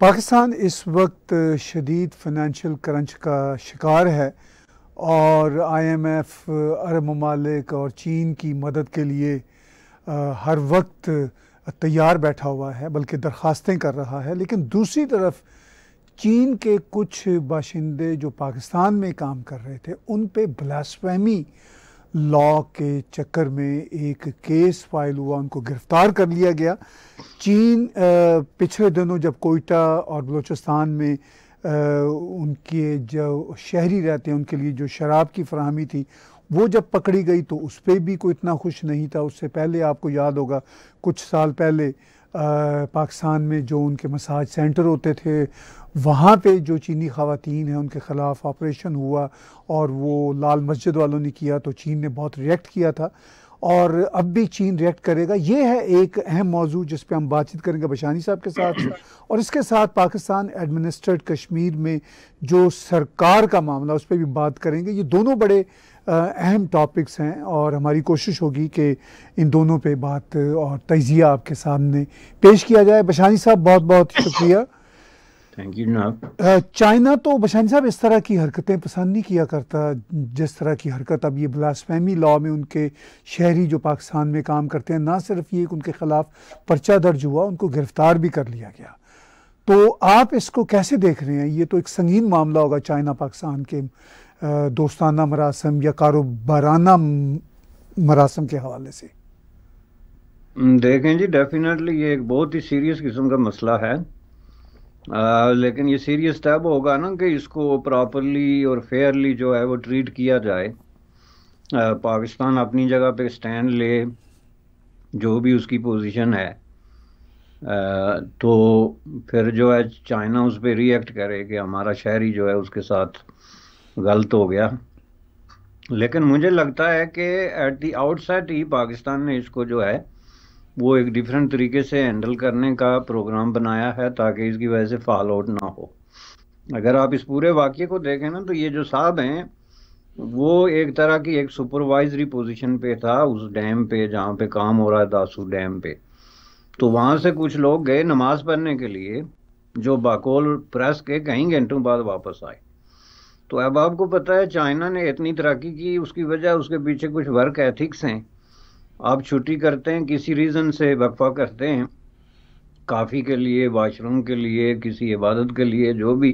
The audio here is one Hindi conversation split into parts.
पाकिस्तान इस वक्त शदीद फाइनेंशियल क्रंच का शिकार है और आईएमएफ अरब ममालिक और चीन की मदद के लिए हर वक्त तैयार बैठा हुआ है बल्कि दरख्वास्तें कर रहा है लेकिन दूसरी तरफ चीन के कुछ बाशिंदे जो पाकिस्तान में काम कर रहे थे उन पे ब्लास्फेमी लॉ के चक्कर में एक केस फाइल हुआ उनको गिरफ्तार कर लिया गया चीन पिछले दिनों जब कोयटा और बलूचिस्तान में उनके जो शहरी रहते हैं उनके लिए जो शराब की फरहमी थी वो जब पकड़ी गई तो उस पर भी कोई इतना खुश नहीं था उससे पहले आपको याद होगा कुछ साल पहले पाकिस्तान में जो उनके मसाज सेंटर होते थे वहाँ पे जो चीनी खातन हैं उनके ख़िलाफ़ ऑपरेशन हुआ और वो लाल मस्जिद वालों ने किया तो चीन ने बहुत रिएक्ट किया था और अब भी चीन रिएक्ट करेगा ये है एक अहम मौजू जिस पर हम बातचीत करेंगे बशानी साहब के साथ और इसके साथ पाकिस्तान एडमिनिस्ट्रेट कश्मीर में जो सरकार का मामला उस पर भी बात करेंगे ये दोनों बड़े अहम टॉपिक्स हैं और हमारी कोशिश होगी कि इन दोनों पे बात और तजिया आपके सामने पेश किया जाए बशानी साहब बहुत बहुत शुक्रिया थैंक यू चाइना तो बशानी साहब इस तरह की हरकतें पसंद नहीं किया करता जिस तरह की हरकत अब ये ब्लास्फेमी लॉ में उनके शहरी जो पाकिस्तान में काम करते हैं ना सिर्फ ये उनके ख़िलाफ़ पर्चा दर्ज हुआ उनको गिरफ़्तार भी कर लिया गया तो आप इसको कैसे देख रहे हैं ये तो एक संगीन मामला होगा चाइना पाकिस्तान के दोस्ताना मरासम या कारोबाराना मरासम के हवाले से देखें जी डेफिनेटली ये एक बहुत ही सीरियस किस्म का मसला है आ, लेकिन ये सीरियस स्टेप होगा ना कि इसको प्रॉपरली और फेयरली जो है वो ट्रीट किया जाए आ, पाकिस्तान अपनी जगह पे स्टैंड ले जो भी उसकी पोजीशन है आ, तो फिर जो है चाइना उस पर रिएक्ट करे कि हमारा शहरी जो है उसके साथ गलत हो गया लेकिन मुझे लगता है कि एट दी आउटसेट ही पाकिस्तान ने इसको जो है वो एक डिफरेंट तरीके से हैंडल करने का प्रोग्राम बनाया है ताकि इसकी वजह से फॉल आउट ना हो अगर आप इस पूरे वाक्य को देखें ना तो ये जो साहब हैं वो एक तरह की एक सुपरवाइजरी पोजीशन पे था उस डैम पे जहाँ पे काम हो रहा है दासू डैम पे तो वहाँ से कुछ लोग गए नमाज पढ़ने के लिए जो बाकोल प्रेस के कई घंटों बाद वापस आए तो अब आपको पता है चाइना ने इतनी तरक्की की उसकी वजह उसके पीछे कुछ वर्क एथिक्स हैं आप छुट्टी करते हैं किसी रीज़न से वक्फा करते हैं काफ़ी के लिए वाशरूम के लिए किसी इबादत के लिए जो भी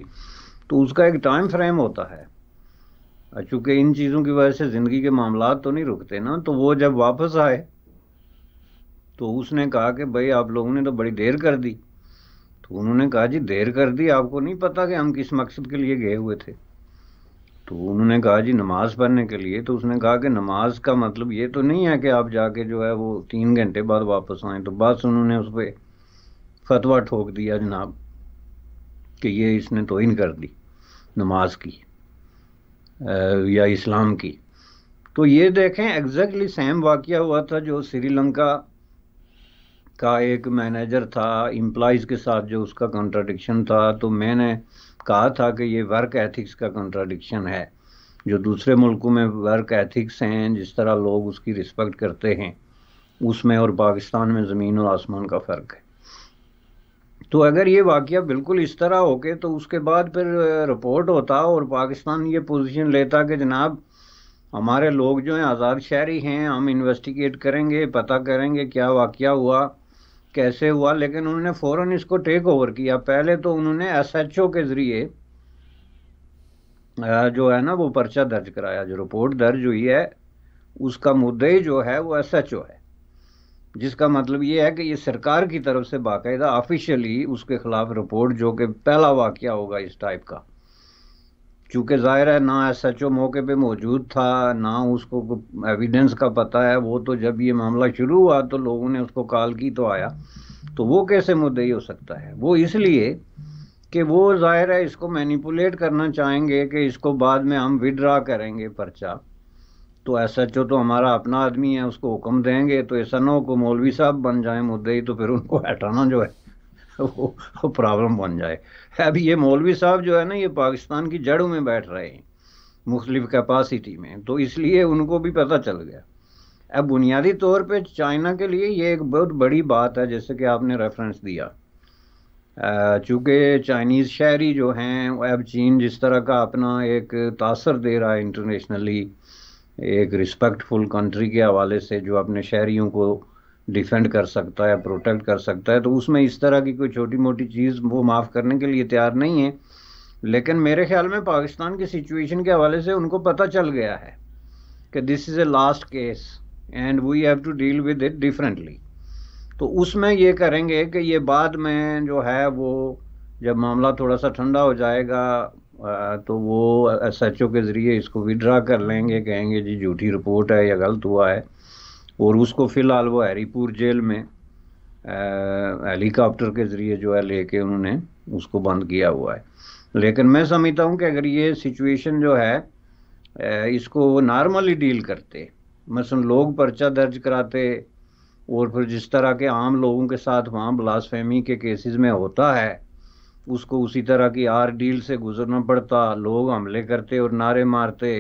तो उसका एक टाइम फ्रेम होता है चूँकि इन चीज़ों की वजह से ज़िंदगी के मामला तो नहीं रुकते ना तो वो जब वापस आए तो उसने कहा कि भाई आप लोगों ने तो बड़ी देर कर दी तो उन्होंने कहा जी देर कर दी आपको नहीं पता कि हम किस मकसद के लिए गए हुए थे तो उन्होंने कहा जी नमाज पढ़ने के लिए तो उसने कहा कि नमाज का मतलब ये तो नहीं है कि आप जाके जो है वो तीन घंटे बाद वापस आए तो बस उन्होंने उस पर फतवा ठोक दिया जनाब कि ये इसने तोहन कर दी नमाज की या इस्लाम की तो ये देखें एग्जैक्टली सेम वाक़ हुआ था जो श्रीलंका का एक मैनेजर था एम्प्लाइज के साथ जो उसका कॉन्ट्राडिक्शन था तो मैंने कहा था कि ये वर्क एथिक्स का कंट्राडिक्शन है जो दूसरे मुल्कों में वर्क एथिक्स हैं जिस तरह लोग उसकी रिस्पेक्ट करते हैं उसमें और पाकिस्तान में ज़मीन और आसमान का फ़र्क है तो अगर ये वाक़ बिल्कुल इस तरह होके तो उसके बाद फिर रिपोर्ट होता और पाकिस्तान ये पोजीशन लेता कि जनाब हमारे लोग जो हैं आज़ाद शहरी हैं हम इन्वेस्टिगेट करेंगे पता करेंगे क्या वाक़ हुआ कैसे हुआ लेकिन उन्होंने फ़ौरन इसको टेक ओवर किया पहले तो उन्होंने एसएचओ के ज़रिए जो है ना वो पर्चा दर्ज कराया जो रिपोर्ट दर्ज हुई है उसका ही जो है वो एसएचओ है जिसका मतलब ये है कि ये सरकार की तरफ से बाकायदा ऑफिशियली उसके ख़िलाफ़ रिपोर्ट जो कि पहला वाक्य होगा इस टाइप का चूँकि जाहिर है ना एस एच ओ मौके पर मौजूद था ना उसको एविडेंस का पता है वो तो जब ये मामला शुरू हुआ तो लोगों ने उसको कॉल की तो आया तो वो कैसे मुद्दई हो सकता है वो इसलिए कि वो जाहिर है इसको मैनिपुलेट करना चाहेंगे कि इसको बाद में हम विड्रा करेंगे पर्चा तो एस एच ओ तो हमारा अपना आदमी है उसको हुक्म देंगे तो ऐसा ना हो को मौलवी साहब बन जाए मुद्दई तो फिर उनको हटाना जो है वो, वो प्रॉब्लम बन जाए अब ये मौलवी साहब जो है ना ये पाकिस्तान की जड़ों में बैठ रहे हैं मुख्तलिफ कैपासिटी में तो इसलिए उनको भी पता चल गया अब बुनियादी तौर पे चाइना के लिए ये एक बहुत बड़ी बात है जैसे कि आपने रेफरेंस दिया चूँकि चाइनीज़ शहरी जो हैं अब चीन जिस तरह का अपना एक तासर दे रहा है इंटरनेशनली एक रिस्पेक्टफुल कंट्री के हवाले से जो अपने शहरीों को डिफेंड कर सकता है प्रोटेक्ट कर सकता है तो उसमें इस तरह की कोई छोटी मोटी चीज़ वो माफ़ करने के लिए तैयार नहीं है लेकिन मेरे ख्याल में पाकिस्तान की सिचुएशन के हवाले से उनको पता चल गया है कि this is a last case and we have to deal with it differently तो उसमें ये करेंगे कि ये बाद में जो है वो जब मामला थोड़ा सा ठंडा हो जाएगा तो वो एस एच ओ के ज़रिए इसको विड्रा कर लेंगे कहेंगे जी झूठी रिपोर्ट है या गलत हुआ है और उसको फ़िलहाल वो हैरीपुर जेल में हेलीकॉप्टर के ज़रिए जो है लेके उन्होंने उसको बंद किया हुआ है लेकिन मैं समझता हूँ कि अगर ये सिचुएशन जो है इसको वो नॉर्मली डील करते मसलन लोग पर्चा दर्ज कराते और फिर जिस तरह के आम लोगों के साथ वहाँ ब्लासफेमी के केसेस में होता है उसको उसी तरह की आर डील से गुजरना पड़ता लोग हमले करते और नारे मारते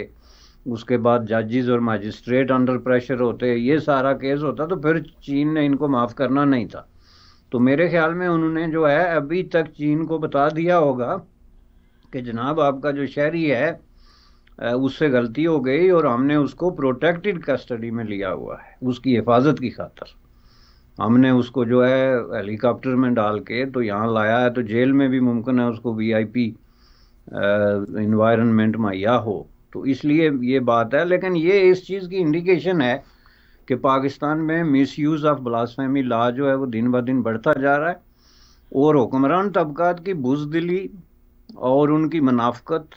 उसके बाद जजेस और मजिस्ट्रेट अंडर प्रेशर होते ये सारा केस होता तो फिर चीन ने इनको माफ़ करना नहीं था तो मेरे ख्याल में उन्होंने जो है अभी तक चीन को बता दिया होगा कि जनाब आपका जो शहरी है उससे गलती हो गई और हमने उसको प्रोटेक्टेड कस्टडी में लिया हुआ है उसकी हिफाजत की खातर हमने उसको जो है हेलीकॉप्टर में डाल के तो यहाँ लाया है तो जेल में भी मुमकिन है उसको वी आई पी इन्वायरमेंट मुहैया हो तो इसलिए ये बात है लेकिन ये इस चीज़ की इंडिकेशन है कि पाकिस्तान में misuse of blasphemy law जो है वो दिन ब दिन बढ़ता जा रहा है और हुक्मरान तबकात की बुजदिली और उनकी मुनाफ्त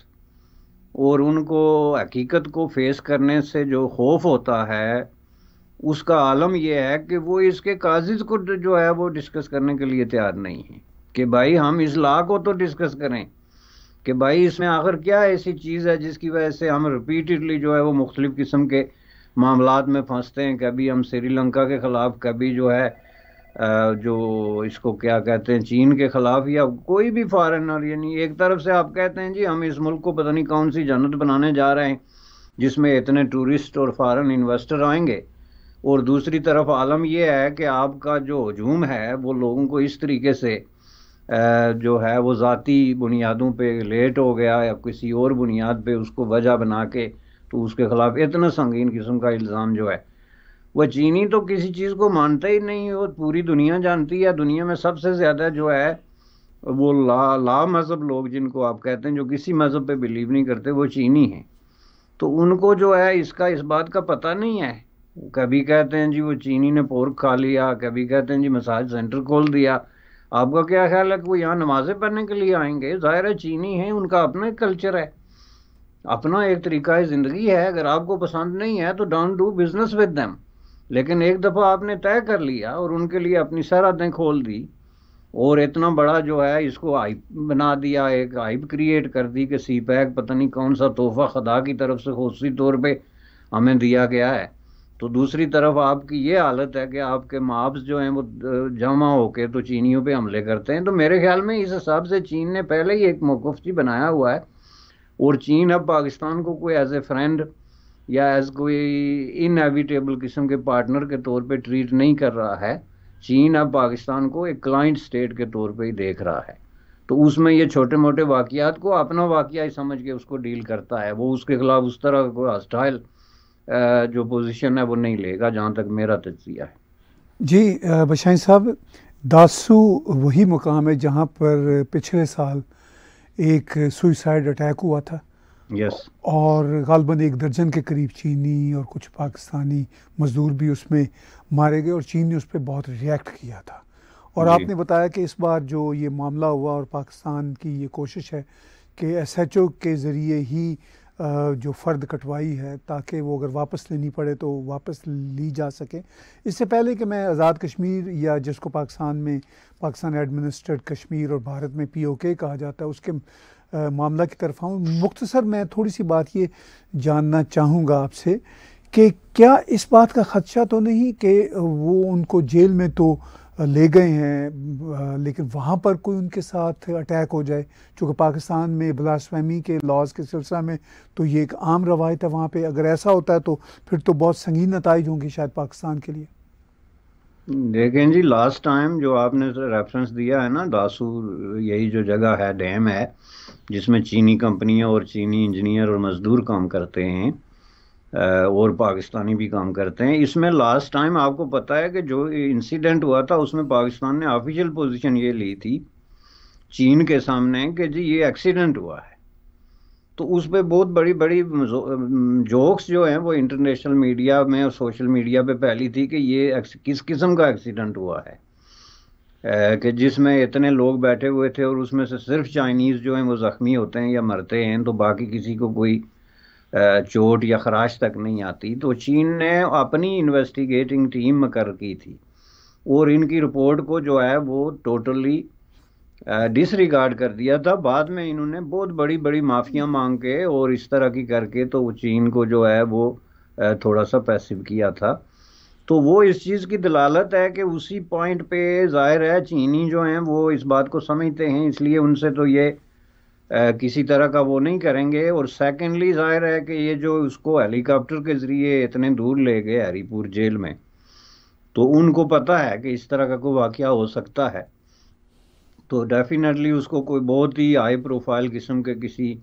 और उनको हकीकत को फेस करने से जो खौफ होता है उसका आलम यह है कि वो इसके काजिज को जो है वो डिस्कस करने के लिए तैयार नहीं है कि भाई हम इस ला को तो डिस्कस करें कि भाई इसमें आखिर क्या ऐसी चीज़ है जिसकी वजह से हम रिपीटली जो है वो मुख्तलिफ़ किस्म के मामला में फंसते हैं कभी हम श्रीलंका के ख़िलाफ़ कभी जो है जो इसको क्या कहते हैं चीन के ख़िलाफ़ या कोई भी फॉरेनर यानी एक तरफ से आप कहते हैं जी हम इस मुल्क को पता नहीं कौन सी जन्नत बनाने जा रहे हैं जिसमें इतने टूरिस्ट और फॉरेन इन्वेस्टर आएंगे और दूसरी तरफ आलम यह है कि आपका जो हजूम है वो लोगों को इस तरीके से जो है वो ज़ाती बुनियादों पे लेट हो गया या किसी और बुनियाद पे उसको वजह बना के तो उसके ख़िलाफ़ इतना संगीन किस्म का इल्ज़ाम जो है वह चीनी तो किसी चीज़ को मानता ही नहीं और पूरी दुनिया जानती है दुनिया में सबसे ज़्यादा जो है वो ला ला मज़हब लोग जिनको आप कहते हैं जो किसी मज़हब पे बिलीव नहीं करते वो चीनी हैं तो उनको जो है इसका इस बात का पता नहीं है कभी कहते हैं जी वो चीनी ने पोर्क खा लिया कभी कहते हैं जी मसाज सेंटर खोल दिया आपका क्या ख्याल है कि वो यहाँ नमाजें पढ़ने के लिए आएंगे ज़ाहिर है चीनी है उनका अपना एक कल्चर है अपना एक तरीका है ज़िंदगी है अगर आपको पसंद नहीं है तो don't do business with them लेकिन एक दफ़ा आपने तय कर लिया और उनके लिए अपनी सरहदें खोल दी और इतना बड़ा जो है इसको हाइप बना दिया एक हाइप क्रिएट कर दी कि सी पैक पता नहीं कौन सा तोहफा खदा की तरफ से खूसी तौर पर हमें दिया गया है तो दूसरी तरफ आपकी ये हालत है कि आपके माप्स जो हैं वो जमा होके तो चीनियों पे हमले करते हैं तो मेरे ख्याल में इस हिसाब से चीन ने पहले ही एक मौकफ जी बनाया हुआ है और चीन अब पाकिस्तान को कोई एज ए फ्रेंड या एज कोई इनएविटेबल किस्म के पार्टनर के तौर पे ट्रीट नहीं कर रहा है चीन अब पाकिस्तान को एक क्लाइंट स्टेट के तौर पे ही देख रहा है तो उसमें ये छोटे मोटे वाकियात को अपना वाकया ही समझ के उसको डील करता है वो उसके खिलाफ उस तरह का कोई हस्टाइल जो पोजीशन है वो नहीं लेगा जहाँ तक मेरा तजिया है जी बशाइन साहब दासू वही मुकाम है जहाँ पर पिछले साल एक सुइसाइड अटैक हुआ था यस और गालबंद एक दर्जन के करीब चीनी और कुछ पाकिस्तानी मज़दूर भी उसमें मारे गए और चीन ने उस पर बहुत रिएक्ट किया था और आपने बताया कि इस बार जो ये मामला हुआ और पाकिस्तान की ये कोशिश है कि एस एच ओ के ज़रिए ही जो फ़र्द कटवाई है ताकि वो अगर वापस लेनी पड़े तो वापस ली जा सके इससे पहले कि मैं आज़ाद कश्मीर या जिसको पाकिस्तान में पाकिस्तान एडमिनिस्ट्रेट कश्मीर और भारत में पीओके कहा जाता है उसके मामला की तरफ आऊँ मुख्तसर मैं थोड़ी सी बात ये जानना चाहूँगा आपसे कि क्या इस बात का ख़दशा तो नहीं कि वो उनको जेल में तो ले गए हैं लेकिन वहाँ पर कोई उनके साथ अटैक हो जाए चूँकि पाकिस्तान में बलास्वैमी के लॉज के सिलसिला में तो ये एक आम रवायत है वहाँ पे अगर ऐसा होता है तो फिर तो बहुत संगीन नतज होंगे शायद पाकिस्तान के लिए देखें जी लास्ट टाइम जो आपने रेफरेंस दिया है ना दासू यही जो जगह है डैम है जिसमें चीनी कंपनियां और चीनी इंजीनियर और मजदूर काम करते हैं और पाकिस्तानी भी काम करते हैं इसमें लास्ट टाइम आपको पता है कि जो इंसिडेंट हुआ था उसमें पाकिस्तान ने ऑफिशियल पोजीशन ये ली थी चीन के सामने कि जी ये एक्सीडेंट हुआ है तो उस पर बहुत बड़ी बड़ी जोक्स जो हैं वो इंटरनेशनल मीडिया में और सोशल मीडिया पे फैली थी कि ये किस किस्म का एक्सीडेंट हुआ है कि जिसमें इतने लोग बैठे हुए थे और उसमें से सिर्फ चाइनीज़ जो हैं वो ज़ख्मी होते हैं या मरते हैं तो बाकी किसी को कोई चोट या खराश तक नहीं आती तो चीन ने अपनी इन्वेस्टिगेटिंग टीम कर की थी और इनकी रिपोर्ट को जो है वो टोटली डिसरिगार्ड कर दिया था बाद में इन्होंने बहुत बड़ी बड़ी माफ़ियाँ मांग के और इस तरह की करके तो चीन को जो है वो थोड़ा सा पैसिव किया था तो वो इस चीज़ की दलालत है कि उसी पॉइंट पे जाहिर है चीनी जो हैं वो इस बात को समझते हैं इसलिए उनसे तो ये किसी तरह का वो नहीं करेंगे और सेकेंडली जाहिर है कि ये जो उसको हेलीकॉप्टर के ज़रिए इतने दूर ले गए हरीपुर जेल में तो उनको पता है कि इस तरह का कोई वाक़ हो सकता है तो डेफिनेटली उसको कोई बहुत ही हाई प्रोफाइल किस्म के किसी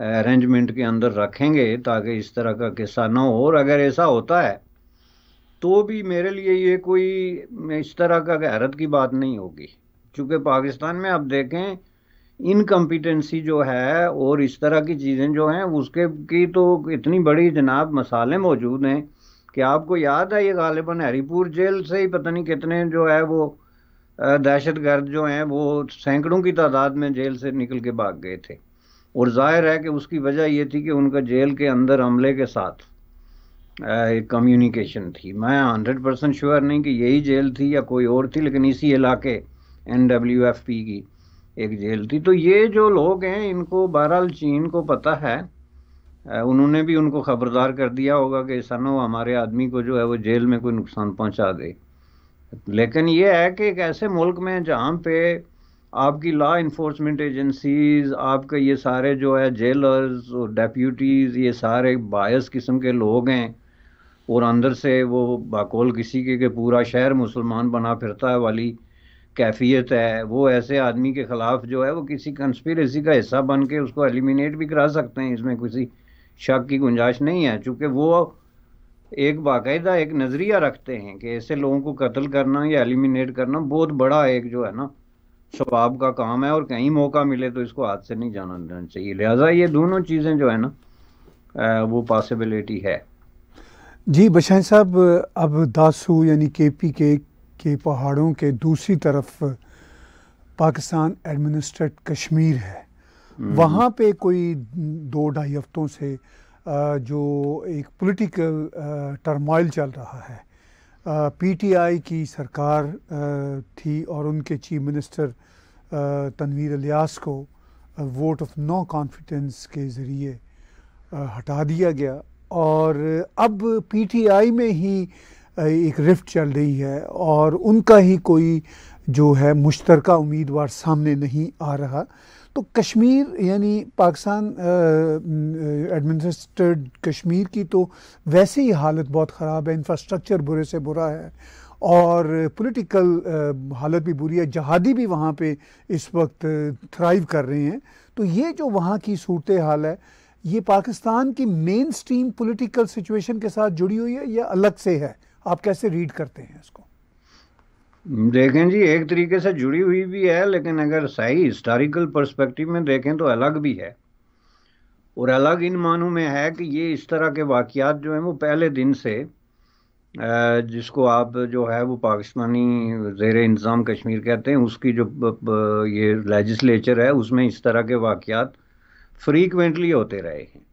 अरेंजमेंट के अंदर रखेंगे ताकि इस तरह का किस्सा ना हो और अगर ऐसा होता है तो भी मेरे लिए ये कोई इस तरह का हैरत की बात नहीं होगी क्योंकि पाकिस्तान में आप देखें इनकम्पिटेंसी जो है और इस तरह की चीज़ें जो हैं उसके की तो इतनी बड़ी जनाब मसाले मौजूद हैं कि आपको याद है ये गालिबा हरीपुर जेल से ही पता नहीं कितने जो है वो दहशत गर्द जो हैं वो सैकड़ों की तादाद में जेल से निकल के भाग गए थे और जाहिर है कि उसकी वजह ये थी कि उनका जेल के अंदर हमले के साथ कम्युनिकेशन थी मैं हंड्रेड परसेंट श्योर नहीं कि यही जेल थी या कोई और थी लेकिन इसी इलाके एन डब्ल्यू एफ पी की एक जेल थी तो ये जो लोग हैं इनको बहरहाल चीन को पता है उन्होंने भी उनको खबरदार कर दिया होगा कि सनो हमारे आदमी को जो है वो जेल में कोई नुकसान पहुंचा दे लेकिन ये है कि एक ऐसे मुल्क में जहाँ पे आपकी लॉ इन्फोर्समेंट एजेंसीज आपके ये सारे जो है जेलर्स और डेप्यूटीज़ ये सारे बायस किस्म के लोग हैं और अंदर से वो बाकोल किसी के, के पूरा शहर मुसलमान बना फिरता है वाली कैफियत है वो ऐसे आदमी के ख़िलाफ़ जो है वो किसी कंस्पिरेसी का हिस्सा बन के उसको एलिमिनेट भी करा सकते हैं इसमें किसी शक की गुंजाइश नहीं है चूँकि वो एक बाकायदा एक नज़रिया रखते हैं कि ऐसे लोगों को कत्ल करना या एलिमिनेट करना बहुत बड़ा एक जो है ना स्वभाव का काम है और कहीं मौका मिले तो इसको हाथ से नहीं जाना देना चाहिए लिहाजा ये दोनों चीज़ें जो है ना वो पॉसिबिलिटी है जी बशाह साहब अब दासू यानी के पी के कि पहाड़ों के दूसरी तरफ पाकिस्तान एडमिनिस्ट्रेट कश्मीर है हम्म। वहाँ पे कोई दो ढाई हफ्तों से जो एक पॉलिटिकल टर्माइल चल रहा है पीटीआई की सरकार थी और उनके चीफ मिनिस्टर तनवीर अलियास को वोट ऑफ नो कॉन्फिडेंस के ज़रिए हटा दिया गया और अब पीटीआई में ही एक रिफ्ट चल रही है और उनका ही कोई जो है मुश्तर उम्मीदवार सामने नहीं आ रहा तो कश्मीर यानी पाकिस्तान एडमिनिस्ट्रेड कश्मीर की तो वैसे ही हालत बहुत ख़राब है इंफ्रास्ट्रक्चर बुरे से बुरा है और पॉलिटिकल हालत भी बुरी है जहादी भी वहाँ पे इस वक्त थ्राइव कर रहे हैं तो ये जो वहाँ की सूरत हाल है ये पाकिस्तान की मेन स्ट्रीम पोलिटिकल सिचुएशन के साथ जुड़ी हुई है या अलग से है आप कैसे रीड करते हैं इसको देखें जी एक तरीके से जुड़ी हुई भी है लेकिन अगर सही हिस्टोरिकल पर्सपेक्टिव में देखें तो अलग भी है और अलग इन मानों में है कि ये इस तरह के वाक़ात जो हैं वो पहले दिन से जिसको आप जो है वो पाकिस्तानी ज़ेर इंतज़ाम कश्मीर कहते हैं उसकी जो ये लेजिस्लेचर है उसमें इस तरह के वाकियात फ्रीक्वेंटली होते रहे हैं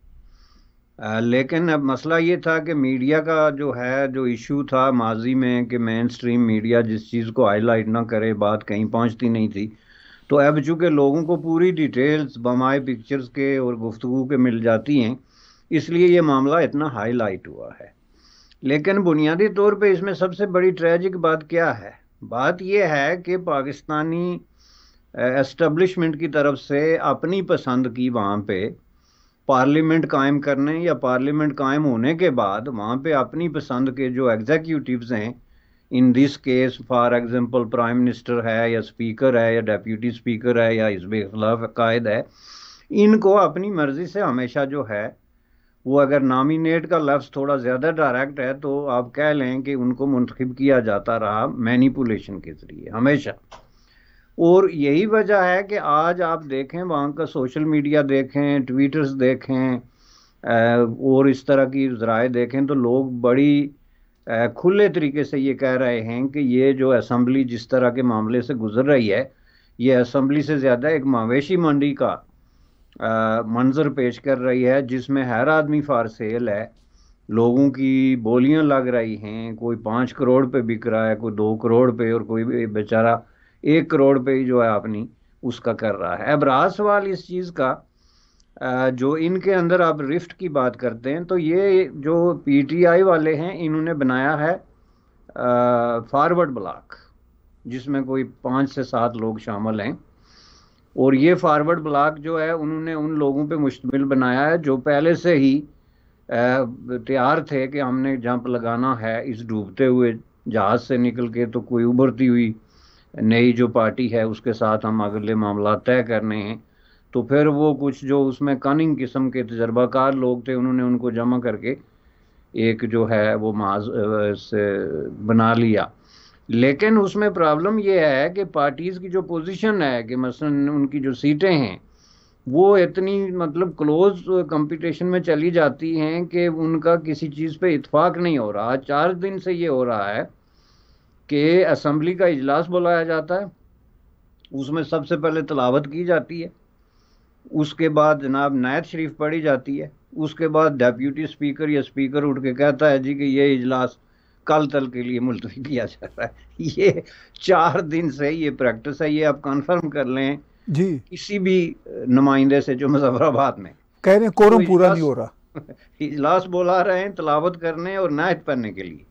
लेकिन अब मसला ये था कि मीडिया का जो है जो इशू था माजी में कि मेन स्ट्रीम मीडिया जिस चीज़ को हाईलाइट ना करे बात कहीं पहुंचती नहीं थी तो अब चूँकि लोगों को पूरी डिटेल्स बमाए पिक्चर्स के और गुफ्तु के मिल जाती हैं इसलिए ये मामला इतना हाईलाइट हुआ है लेकिन बुनियादी तौर पे इसमें सबसे बड़ी ट्रेजिक बात क्या है बात यह है कि पाकिस्तानी एस्टेब्लिशमेंट की तरफ से अपनी पसंद की वहाँ पे पार्लियामेंट कायम करने या पार्लियामेंट कायम होने के बाद वहाँ पे अपनी पसंद के जो एग्जीक्यूटिव्स हैं in this case for example prime minister है या स्पीकर है या डेप्यूटी स्पीकर है या इस खिलाफ कायद है इनको अपनी मर्ज़ी से हमेशा जो है वो अगर नामिनेट का लफ्स थोड़ा ज़्यादा डायरेक्ट है तो आप कह लें कि उनको मुंतखब किया जाता रहा मैनिपुलेशन के ज़रिए हमेशा और यही वजह है कि आज आप देखें वहाँ का सोशल मीडिया देखें ट्विटर्स देखें और इस तरह की जराए देखें तो लोग बड़ी खुले तरीके से ये कह रहे हैं कि ये जो असम्बली जिस तरह के मामले से गुजर रही है ये असम्बली से ज़्यादा एक मवेशी मंडी का मंजर पेश कर रही है जिसमें हर आदमी फार सेल है लोगों की बोलियां लग रही हैं कोई पाँच करोड़ पे बिक रहा है कोई दो करोड़ पे और कोई बेचारा एक करोड़ पे ही जो है अपनी उसका कर रहा है अब रहा सवाल इस चीज़ का जो इनके अंदर आप रिफ्ट की बात करते हैं तो ये जो पीटीआई वाले हैं इन्होंने बनाया है फॉरवर्ड ब्लॉक जिसमें कोई पाँच से सात लोग शामिल हैं और ये फॉरवर्ड ब्लॉक जो है उन्होंने उन लोगों पे मुश्तमिल बनाया है जो पहले से ही तैयार थे कि हमने जंप लगाना है इस डूबते हुए जहाज़ से निकल के तो कोई उभरती हुई नई जो पार्टी है उसके साथ हम अगले मामला तय करने हैं तो फिर वो कुछ जो उसमें कनिंग किस्म के तजर्बाकार लोग थे उन्होंने उनको जमा करके एक जो है वो माज से बना लिया लेकिन उसमें प्रॉब्लम ये है कि पार्टीज़ की जो पोजीशन है कि मसलन उनकी जो सीटें हैं वो इतनी मतलब क्लोज कंपटीशन में चली जाती हैं कि उनका किसी चीज़ पे इतफाक नहीं हो रहा चार दिन से ये हो रहा है कि असम्बली का इजलास बुलाया जाता है उसमें सबसे पहले तलावत की जाती है उसके बाद जनाब नायत शरीफ पढ़ी जाती है उसके बाद डेप्यूटी स्पीकर या स्पीकर उठ के कहता है जी कि ये इजलास कल तल के लिए मुलतवी किया जा रहा है ये चार दिन से ये प्रैक्टिस है ये आप कन्फर्म कर लें जी किसी भी नुमाइंदे से जो मुजफ्फराबाद में कह रहे हैं कोरम तो पूरा नहीं हो रहा इजलास बोला रहे हैं तलावत करने और नायत पढ़ने के लिए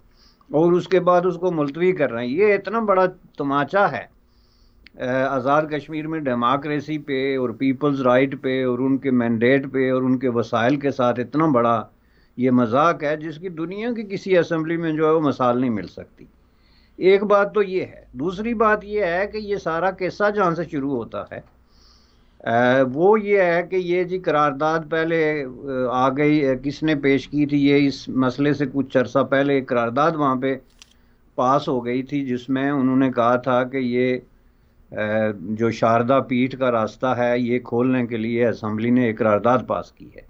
और उसके बाद उसको मुलतवी कर रहे हैं ये इतना बड़ा तमाचा है आज़ाद कश्मीर में डेमोक्रेसी पे और पीपल्स राइट पे और उनके मैंडेट पे और उनके वसाइल के साथ इतना बड़ा ये मजाक है जिसकी दुनिया की किसी असम्बली में जो है वो मसाल नहीं मिल सकती एक बात तो ये है दूसरी बात ये है कि ये सारा किस्सा जहाँ से शुरू होता है वो ये है कि ये जी करारदाद पहले आ गई किसने पेश की थी ये इस मसले से कुछ अरसा पहले करारदाद वहाँ पे पास हो गई थी जिसमें उन्होंने कहा था कि ये जो शारदा पीठ का रास्ता है ये खोलने के लिए असम्बली ने एक करारदाद पास की है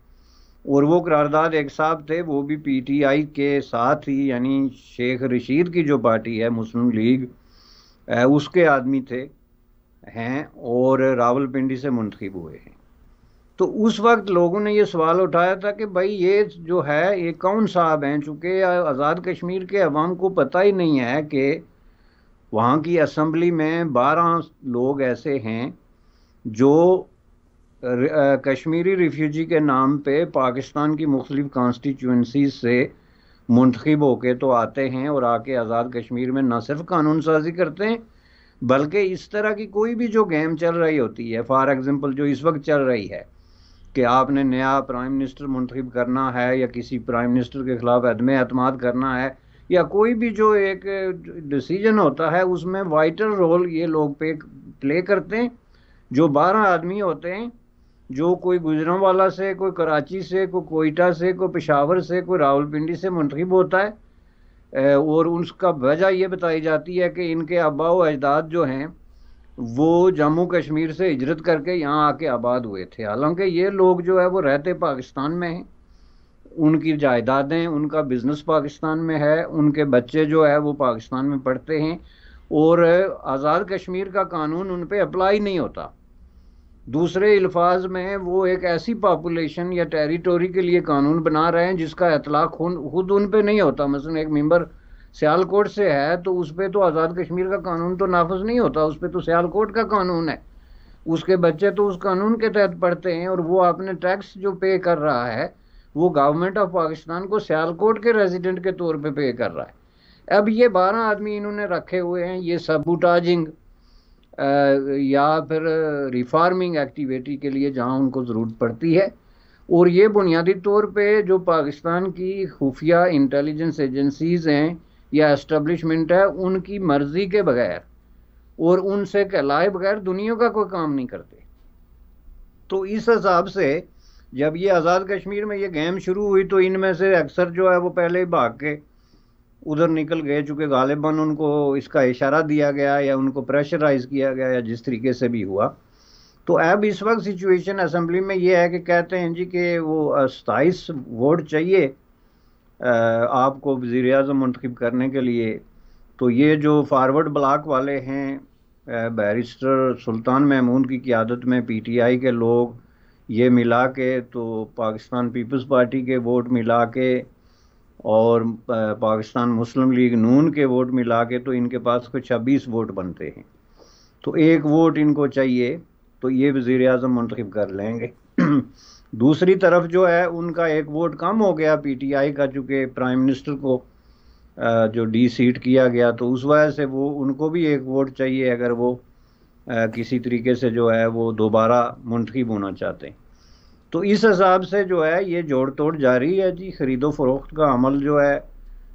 और वो करारदाद एक साहब थे वो भी पीटीआई के साथ ही यानी शेख रशीद की जो पार्टी है मुस्लिम लीग उसके आदमी थे हैं और रावलपिंडी से मुंतखब हुए हैं तो उस वक्त लोगों ने ये सवाल उठाया था कि भाई ये जो है ये कौन साहब हैं चूँकि आज़ाद कश्मीर के अवाम को पता ही नहीं है कि वहाँ की असम्बली में बारह लोग ऐसे हैं जो कश्मीरी रिफ्यूजी के नाम पे पाकिस्तान की मुख्तलिफ कॉन्स्टिट्यूंसीज से मुंतखब होके तो आते हैं और आके आज़ाद कश्मीर में ना सिर्फ कानून साजी करते हैं बल्कि इस तरह की कोई भी जो गेम चल रही होती है फॉर एग्ज़ाम्पल जो इस वक्त चल रही है कि आपने नया प्राइम मिनिस्टर मुंतब करना है या किसी प्राइम मिनिस्टर के ख़िलाफ़ अदम अतमाद करना है या कोई भी जो एक डिसीजन होता है उसमें वाइटल रोल ये लोग पे प्ले करते हैं जो बारह आदमी होते हैं जो कोई गुजरों वाला से कोई कराची से कोई कोयटा से कोई पेशावर से कोई रावलपिंडी से मुंतब होता है और उसका वजह ये बताई जाती है कि इनके आबा व अजदाद जो हैं वो जम्मू कश्मीर से हिजरत करके यहाँ आके आबाद हुए थे हालांकि ये लोग जो है वो रहते पाकिस्तान में हैं उनकी जायदादें उनका बिज़नेस पाकिस्तान में है उनके बच्चे जो है वो पाकिस्तान में पढ़ते हैं और आज़ाद कश्मीर का कानून उन पर अप्लाई नहीं होता दूसरे अल्फाज में वो एक ऐसी पापुलेशन या टेरिटोरी के लिए कानून बना रहे हैं जिसका अतलाक खुद उन पर नहीं होता मसलन एक मेंबर सियालकोट से है तो उस पर तो आज़ाद कश्मीर का कानून तो नाफज नहीं होता उस पर तो सियालकोट का कानून है उसके बच्चे तो उस कानून के तहत पढ़ते हैं और वो आपने टैक्स जो पे कर रहा है वो गवर्नमेंट ऑफ पाकिस्तान को सियालकोट के रेजिडेंट के तौर पे पे कर रहा है अब ये बारह आदमी इन्होंने रखे हुए हैं ये सबूटाजिंग या फिर रिफार्मिंग एक्टिविटी के लिए जहां उनको ज़रूरत पड़ती है और ये बुनियादी तौर पे जो पाकिस्तान की खुफिया इंटेलिजेंस एजेंसीज़ हैं या इस्टबलिशमेंट है उनकी मर्ज़ी के बगैर और उनसे कहलाए बगैर दुनिया का कोई काम नहीं करते तो इस हिसाब से जब ये आज़ाद कश्मीर में ये गेम शुरू हुई तो इनमें से अक्सर जो है वो पहले ही भाग के उधर निकल गए चूंकि गालिबन उनको इसका इशारा दिया गया या उनको प्रेशराइज किया गया या जिस तरीके से भी हुआ तो अब इस वक्त सिचुएशन असम्बली में ये है कि कहते हैं जी कि वो सताइस वोट चाहिए आपको वजीर अजम मंतखब करने के लिए तो ये जो फारवर्ड ब्लाक वाले हैं बैरिस्टर सुल्तान महमूद की क्यादत में पीटीआई के लोग ये मिला के तो पाकिस्तान पीपल्स पार्टी के वोट मिला के और पाकिस्तान मुस्लिम लीग नून के वोट मिला के तो इनके पास कुछ छब्बीस वोट बनते हैं तो एक वोट इनको चाहिए तो ये वज़ी अजम मंतखब कर लेंगे दूसरी तरफ जो है उनका एक वोट कम हो गया पी टी आई का चूँकि प्राइम मिनिस्टर को जो डी सीट किया गया तो उस वजह से वो उनको भी एक वोट चाहिए अगर वो किसी तरीके से जो है वो दोबारा मुंतखब होना चाहते हैं तो इस हिसाब से जो है ये जोड़ तोड़ जारी है जी ख़रीदो फरोख्त का अमल जो है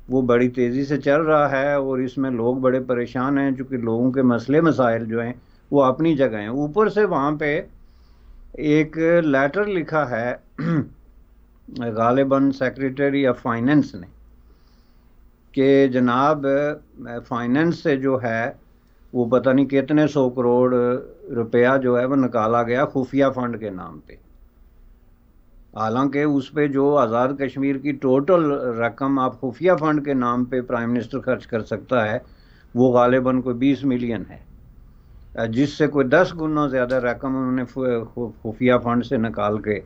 वो बड़ी तेज़ी से चल रहा है और इसमें लोग बड़े परेशान हैं चूँकि लोगों के मसले मसाइल जो हैं वो अपनी जगह हैं ऊपर से वहाँ पे एक लेटर लिखा है गालिबन सेक्रेटरी ऑफ फाइनेंस ने कि जनाब फाइनेंस से जो है वो पता नहीं कितने सौ करोड़ रुपया जो है वो निकाला गया खुफिया फंड के नाम पे हालांकि उस पर जो आज़ाद कश्मीर की टोटल रकम आप खुफिया फंड के नाम पे प्राइम मिनिस्टर खर्च कर सकता है वो गालिबा कोई बीस मिलियन है जिससे कोई दस गुना ज़्यादा रकम उन्होंने खुफिया फंड से निकाल के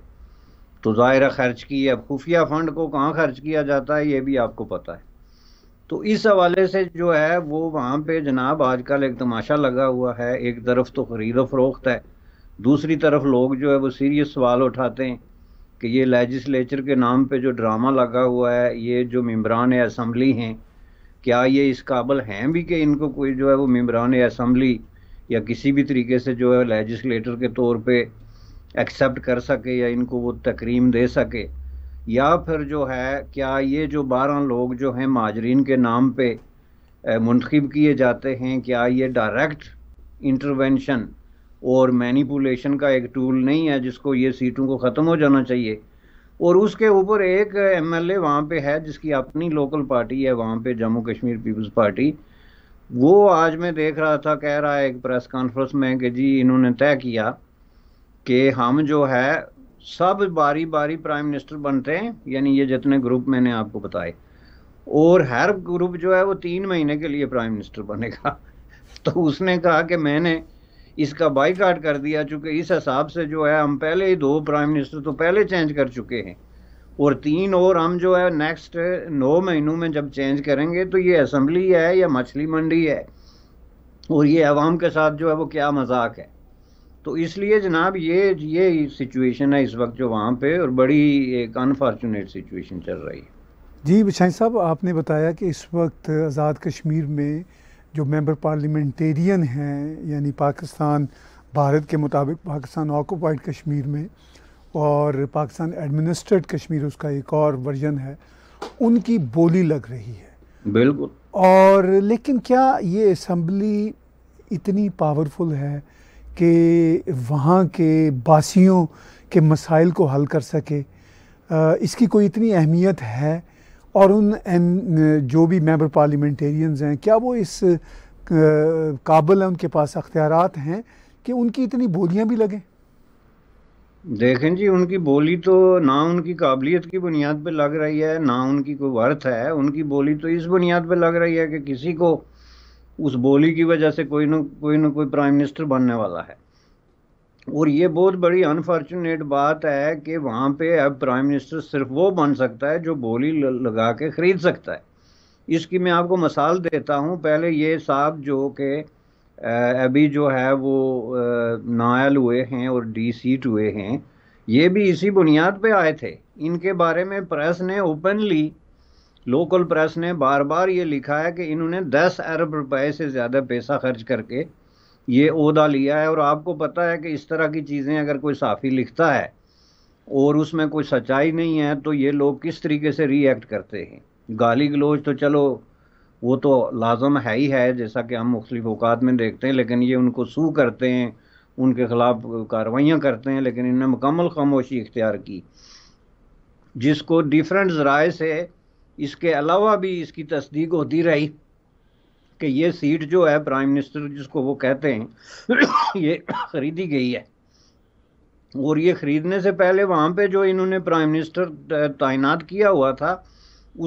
तो ज़ाहिर खर्च की है खुफिया फंड को कहाँ खर्च किया जाता है ये भी आपको पता है तो इस हवाले से जो है वो वहाँ पे जनाब आजकल एक तमाशा लगा हुआ है एक तरफ तो खरीद फरोख्त है दूसरी तरफ लोग जो है वो सीरियस सवाल उठाते हैं कि ये लेजिस्लेचर के नाम पे जो ड्रामा लगा हुआ है ये जो मम्बरान असम्बली हैं क्या ये इस काबल हैं भी कि इनको कोई जो है वो मम्बरान असम्बली या किसी भी तरीके से जो है लेजिस्लेटर के तौर पे एक्सेप्ट कर सके या इनको वो तकरीम दे सके या फिर जो है क्या ये जो बारह लोग जो हैं माजरीन के नाम पे मंतखब किए जाते हैं क्या ये डायरेक्ट इंटरवेंशन और मैनिपुलेशन का एक टूल नहीं है जिसको ये सीटों को ख़त्म हो जाना चाहिए और उसके ऊपर एक एम एल ए वहाँ पर है जिसकी अपनी लोकल पार्टी है वहाँ पर जम्मू कश्मीर पीपल्स पार्टी वो आज मैं देख रहा था कह रहा है एक प्रेस कॉन्फ्रेंस में कि जी इन्होंने तय किया कि हम जो है सब बारी बारी प्राइम मिनिस्टर बनते हैं यानी ये जितने ग्रुप मैंने आपको बताए और हर ग्रुप जो है वो तीन महीने के लिए प्राइम मिनिस्टर बनेगा तो उसने कहा कि मैंने इसका बाईकाट कर दिया चूंकि इस हिसाब से जो है हम पहले ही दो प्राइम मिनिस्टर तो पहले चेंज कर चुके हैं और तीन और हम जो है नेक्स्ट नौ महीनों में जब चेंज करेंगे तो ये असम्बली है या मछली मंडी है और ये आवाम के साथ जो है वो क्या मजाक है तो इसलिए जनाब ये ये सिचुएशन है इस वक्त जो वहाँ पे और बड़ी एक अनफॉर्चुनेट सिचुएशन चल रही है जी बिशाई साहब आपने बताया कि इस वक्त आज़ाद कश्मीर में जो मेंबर पार्लियामेंटेरियन हैं यानी पाकिस्तान भारत के मुताबिक पाकिस्तान ऑक्यूपाइड कश्मीर में और पाकिस्तान एडमिनिस्ट्रेट कश्मीर उसका एक और वर्जन है उनकी बोली लग रही है बिल्कुल और लेकिन क्या ये असम्बली इतनी पावरफुल है कि वहाँ के बासियों के मसाइल को हल कर सके आ, इसकी कोई इतनी अहमियत है और उन जो भी मेंबर पार्लियामेंटेरियंस हैं क्या वो इस काबिल हैं उनके पास अख्तियार हैं कि उनकी इतनी बोलियां भी लगें देखें जी उनकी बोली तो ना उनकी काबिलियत की बुनियाद पर लग रही है ना उनकी कोई वर्थ है उनकी बोली तो इस बुनियाद पर लग रही है कि किसी को उस बोली की वजह से कोई ना कोई ना कोई प्राइम मिनिस्टर बनने वाला है और ये बहुत बड़ी अनफॉर्चुनेट बात है कि वहाँ पे अब प्राइम मिनिस्टर सिर्फ वो बन सकता है जो बोली लगा के ख़रीद सकता है इसकी मैं आपको मसाल देता हूँ पहले ये साहब जो कि अभी जो है वो नायल हुए हैं और डी सीट हुए हैं ये भी इसी बुनियाद पे आए थे इनके बारे में प्रेस ने ओपनली लोकल प्रेस ने बार बार ये लिखा है कि इन्होंने 10 अरब रुपए से ज़्यादा पैसा खर्च करके ये अहदा लिया है और आपको पता है कि इस तरह की चीज़ें अगर कोई साफ़ी लिखता है और उसमें कोई सच्चाई नहीं है तो ये लोग किस तरीके से रिएक्ट करते हैं गाली गलोज तो चलो वो तो लाजम है ही है जैसा कि हम मुख्तलिफ अवकात में देखते हैं लेकिन ये उनको सू करते हैं उनके ख़िलाफ़ कार्रवाइयाँ करते हैं लेकिन इन्होंने मुकम्मल खामोशी इख्तियार की जिसको डिफरेंट ज़राए से इसके अलावा भी इसकी तस्दीक होती रही कि ये सीट जो है प्राइम मिनिस्टर जिसको वो कहते हैं ये खरीदी गई है और ये ख़रीदने से पहले वहाँ पे जो इन्होंने प्राइम मिनिस्टर तैनात किया हुआ था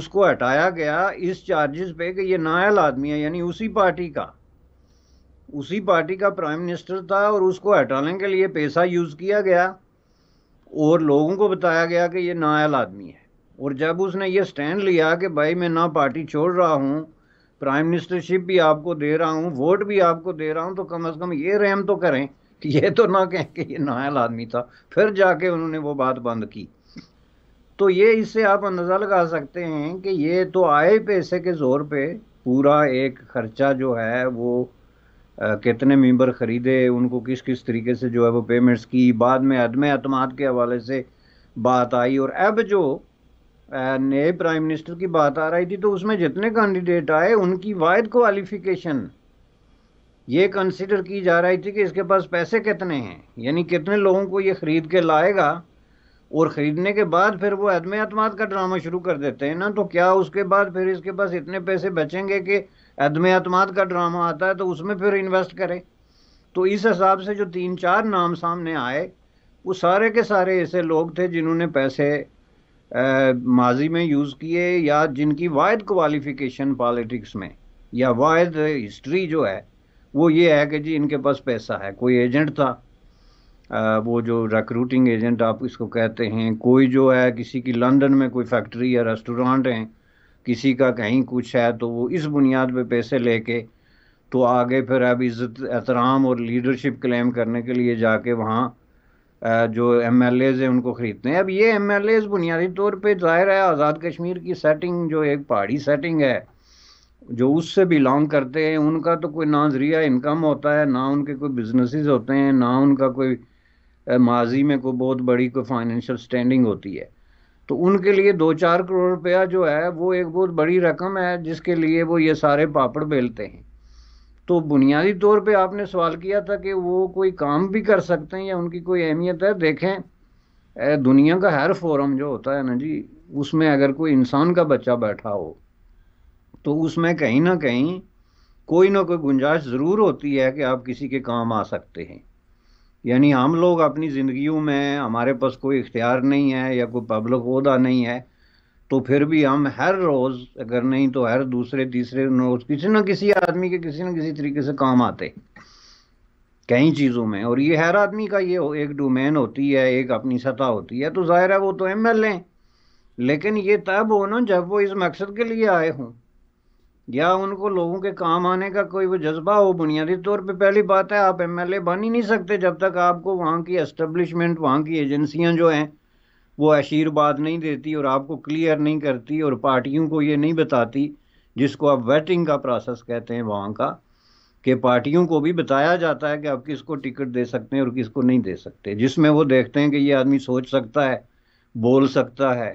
उसको हटाया गया इस चार्जेस पे कि ये नायल आदमी है यानी उसी पार्टी का उसी पार्टी का प्राइम मिनिस्टर था और उसको हटाने के लिए पैसा यूज़ किया गया और लोगों को बताया गया कि ये नायल आदमी है और जब उसने ये स्टैंड लिया कि भाई मैं ना पार्टी छोड़ रहा हूँ प्राइम मिनिस्टरशिप भी आपको दे रहा हूँ वोट भी आपको दे रहा हूँ तो कम अज कम ये रहम तो करें कि ये तो ना कहें कि ये नायल आदमी था फिर जाके उन्होंने वो बात बंद की तो ये इससे आप अंदाज़ा लगा सकते हैं कि ये तो आए पैसे के ज़ोर पे पूरा एक खर्चा जो है वो आ, कितने मेंबर ख़रीदे उनको किस किस तरीके से जो है वो पेमेंट्स की बाद में अदम अतमाद के हवाले से बात आई और अब जो नए प्राइम मिनिस्टर की बात आ रही थी तो उसमें जितने कैंडिडेट आए उनकी वाइड क्वालिफिकेशन ये कंसिडर की जा रही थी कि इसके पास पैसे कितने हैं यानी कितने लोगों को ये ख़रीद के लाएगा और ख़रीदने के बाद फिर वो आदम अतमाद का ड्रामा शुरू कर देते हैं ना तो क्या उसके बाद फिर इसके पास इतने पैसे बचेंगे कि अदम अतमाद का ड्रामा आता है तो उसमें फिर इन्वेस्ट करें तो इस हिसाब से जो तीन चार नाम सामने आए वो सारे के सारे ऐसे लोग थे जिन्होंने पैसे माजी में यूज़ किए या जिनकी वायद क्वालिफिकेशन पॉलिटिक्स में या वायद हिस्ट्री जो है वो ये है कि जी इनके पास पैसा है कोई एजेंट था वो जो रिक्रूटिंग एजेंट आप इसको कहते हैं कोई जो है किसी की लंदन में कोई फैक्ट्री या रेस्टोरेंट है किसी का कहीं कुछ है तो वो इस बुनियाद पे पैसे लेके तो आगे फिर अब इज़्ज़त एहतराम और लीडरशिप क्लेम करने के लिए जाके वहाँ जो एम एल एज़ हैं उनको ख़रीदते हैं अब ये एम एल एज़ बुनियादी तौर पर ज़ाहिर है आज़ाद कश्मीर की सेटिंग जो एक पहाड़ी सेटिंग है जो उससे बिलोंग करते हैं उनका तो कोई ना जरिया इनकम होता है ना उनके कोई बिजनेसिस होते हैं ना उनका कोई माजी में कोई बहुत बड़ी कोई फाइनेंशियल स्टैंडिंग होती है तो उनके लिए दो चार करोड़ रुपया जो है वो एक बहुत बड़ी रकम है जिसके लिए वो ये सारे पापड़ बेलते हैं तो बुनियादी तौर पे आपने सवाल किया था कि वो कोई काम भी कर सकते हैं या उनकी कोई अहमियत है देखें दुनिया का हर फोरम जो होता है ना जी उसमें अगर कोई इंसान का बच्चा बैठा हो तो उसमें कहीं ना कहीं कोई ना कोई गुंजाइश ज़रूर होती है कि आप किसी के काम आ सकते हैं यानी हम लोग अपनी ज़िंदगियों में हमारे पास कोई इख्तियार नहीं है या कोई पब्लिक अहदा नहीं है तो फिर भी हम हर रोज अगर नहीं तो हर दूसरे तीसरे रोज किसी ना किसी आदमी के किसी ना किसी तरीके से काम आते कई चीज़ों में और ये हर आदमी का ये एक डोमेन होती है एक अपनी सतह होती है तो ज़ाहिर है वो तो एम एल ए लेकिन ये तब हो ना जब वो इस मकसद के लिए आए हों या उनको लोगों के काम आने का कोई वो जज्बा हो बुनियादी तौर पे पहली बात है आप एमएलए बन ही नहीं सकते जब तक आपको वहाँ की एस्टेब्लिशमेंट वहाँ की एजेंसियाँ जो हैं वो आशीर्वाद नहीं देती और आपको क्लियर नहीं करती और पार्टियों को ये नहीं बताती जिसको आप वेटिंग का प्रोसेस कहते हैं वहाँ का कि पार्टियों को भी बताया जाता है कि आप किसको टिकट दे सकते हैं और किसको नहीं दे सकते जिसमें वो देखते हैं कि ये आदमी सोच सकता है बोल सकता है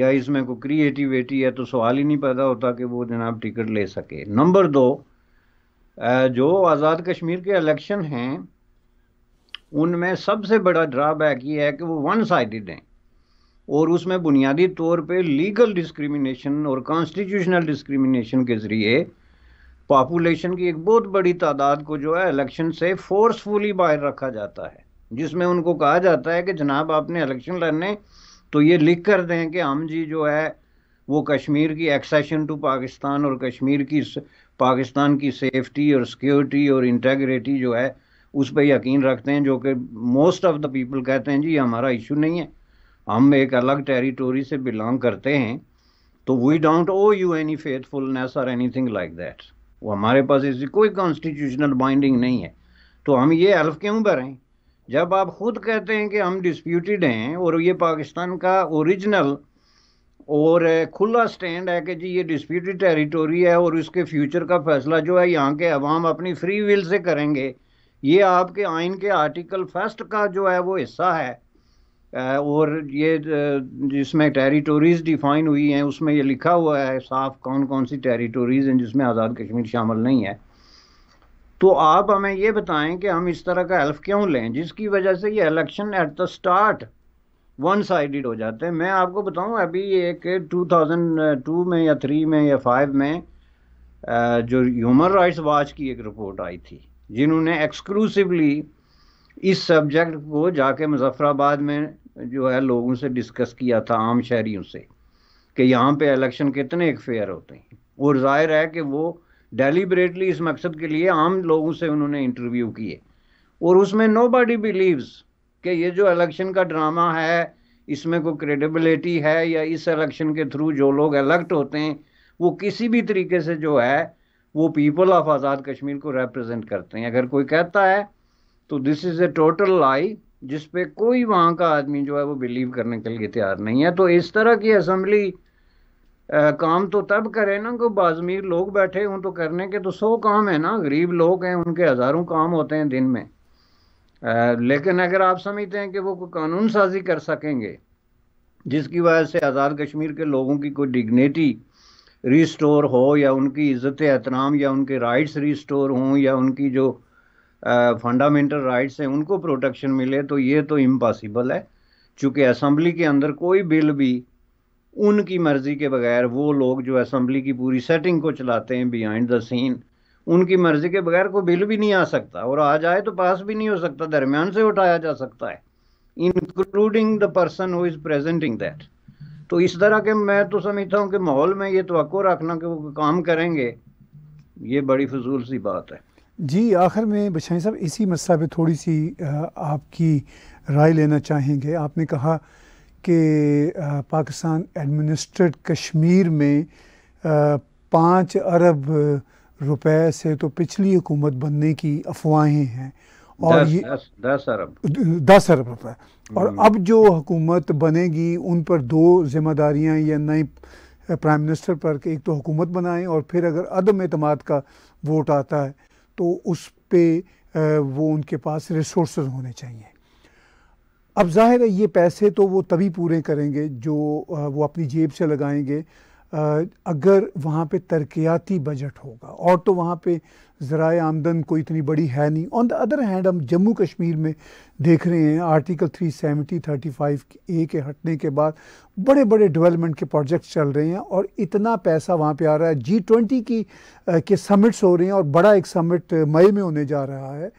या इसमें कोई क्रिएटिविटी है तो सवाल ही नहीं पैदा होता कि वो जनाब टिकट ले सके नंबर दो जो आज़ाद कश्मीर के इलेक्शन हैं उनमें सबसे बड़ा ड्रॉबैक ये है कि वो वन साइड हैं और उसमें बुनियादी तौर पे लीगल डिस्क्रिमिनेशन और कॉन्स्टिट्यूशनल डिस्क्रिमिनेशन के ज़रिए पॉपुलेशन की एक बहुत बड़ी तादाद को जो है इलेक्शन से फोर्सफुली बाहर रखा जाता है जिसमें उनको कहा जाता है कि जनाब आपने इलेक्शन लड़ने तो ये लिख कर दें कि हम जी जो है वो कश्मीर की एक्सेशन टू पाकिस्तान और कश्मीर की पाकिस्तान की सेफ्टी और सिक्योरिटी और इंटेग्रिटी जो है उस पर यकीन रखते हैं जो कि मोस्ट ऑफ द पीपल कहते हैं जी हमारा इशू नहीं है हम एक अलग टेरिटोरी से बिलोंग करते हैं तो we don't owe you any faithfulness और एनीथिंग लाइक दैट वो हमारे पास ऐसी कोई कॉन्स्टिट्यूशनल बाइंडिंग नहीं है तो हम ये हल्फ क्यों भरें जब आप खुद कहते हैं कि हम डिस्प्यूटेड हैं और ये पाकिस्तान का ओरिजिनल और खुला स्टैंड है कि जी ये डिस्प्यूटेड टेरिटोरी है और इसके फ्यूचर का फैसला जो है यहाँ के अवाम अपनी फ्री विल से करेंगे ये आपके आइन के आर्टिकल फर्स्ट का जो है वो हिस्सा है और ये जिसमें टेरिटोरीज डिफाइन हुई हैं उसमें ये लिखा हुआ है साफ कौन कौन सी टेरिटोरीज हैं जिसमें आज़ाद कश्मीर शामिल नहीं है तो आप हमें ये बताएं कि हम इस तरह का हेल्प क्यों लें जिसकी वजह से ये election at the start one sided हो जाते हैं मैं आपको बताऊं अभी एक 2002 में या थ्री में या फाइव में जो ह्यूमन राइट्स वॉच की एक रिपोर्ट आई थी जिन्होंने एक्सक्लूसिवली इस सब्जेक्ट को जाके मुजफ्फराबाद में जो है लोगों से डिस्कस किया था आम शहरीों से कि यहाँ पे इलेक्शन कितने एक फेयर होते हैं और जाहिर है कि वो डेलीबरेटली इस मकसद के लिए आम लोगों से उन्होंने इंटरव्यू किए और उसमें नो बॉडी बिलीव्स कि ये जो इलेक्शन का ड्रामा है इसमें कोई क्रेडिबिलिटी है या इस इलेक्शन के थ्रू जो लोग इलेक्ट होते हैं वो किसी भी तरीके से जो है वो पीपल ऑफ आज़ाद कश्मीर को रिप्रेजेंट करते हैं अगर कोई कहता है तो this is a total lie जिस पे कोई वहां का आदमी जो है वो बिलीव करने के लिए तैयार नहीं है तो इस तरह की असेंबली काम तो तब करे ना कि बाजमीर लोग बैठे हों तो करने के तो सौ काम है ना गरीब लोग हैं उनके हज़ारों काम होते हैं दिन में आ, लेकिन अगर आप समझते हैं कि वो कानून साजी कर सकेंगे जिसकी वजह से आज़ाद कश्मीर के लोगों की कोई डिग्निटी रिस्टोर हो या उनकी इज़्ज़त एहतराम या उनके राइट्स रिस्टोर हों या उनकी जो फंडामेंटल राइट्स हैं उनको प्रोटेक्शन मिले तो ये तो इम्पॉसिबल है चूँकि असम्बली के अंदर कोई बिल भी उनकी मर्ज़ी के बगैर वो लोग जो असम्बली की पूरी सेटिंग को चलाते हैं बियाइंड द सीन उनकी मर्ज़ी के बगैर कोई बिल भी नहीं आ सकता और आ जाए तो पास भी नहीं हो सकता दरमियान से उठाया जा सकता है including the person who is presenting that तो इस तरह के मैं तो समझता हूँ कि माहौल में ये तो रखना कि वो काम करेंगे ये बड़ी फजूल सी बात है जी आखिर में बशाई साहब इसी मसला पे थोड़ी सी आपकी राय लेना चाहेंगे आपने कहा कि पाकिस्तान एडमिनिस्ट्रेट कश्मीर में पाँच अरब रुपए से तो पिछली हुकूमत बनने की अफवाहें हैं और दस, ये दस, दस अरब दस अरब रुपए और हम्म। अब जो हुकूमत बनेगी उन पर दो जिम्मेदारियां या नई प्राइम मिनिस्टर पर एक तो हुकूमत बनाएं और फिर अगर अदम अतमाद का वोट आता है तो उस पर वो उनके पास रिसोर्स होने चाहिए अब जाहिर है ये पैसे तो वो तभी पूरे करेंगे जो वो अपनी जेब से लगाएंगे अगर वहाँ पे तरक्याती बजट होगा और तो वहाँ पे ज़रा आमदन कोई इतनी बड़ी है नहीं ऑन द अदर हैंड हम जम्मू कश्मीर में देख रहे हैं आर्टिकल 370 35 ए के हटने के बाद बड़े बड़े डेवलपमेंट के प्रोजेक्ट्स चल रहे हैं और इतना पैसा वहाँ पे आ रहा है जी ट्वेंटी की आ, के समिट्स हो रहे हैं और बड़ा एक समिट मई में होने जा रहा है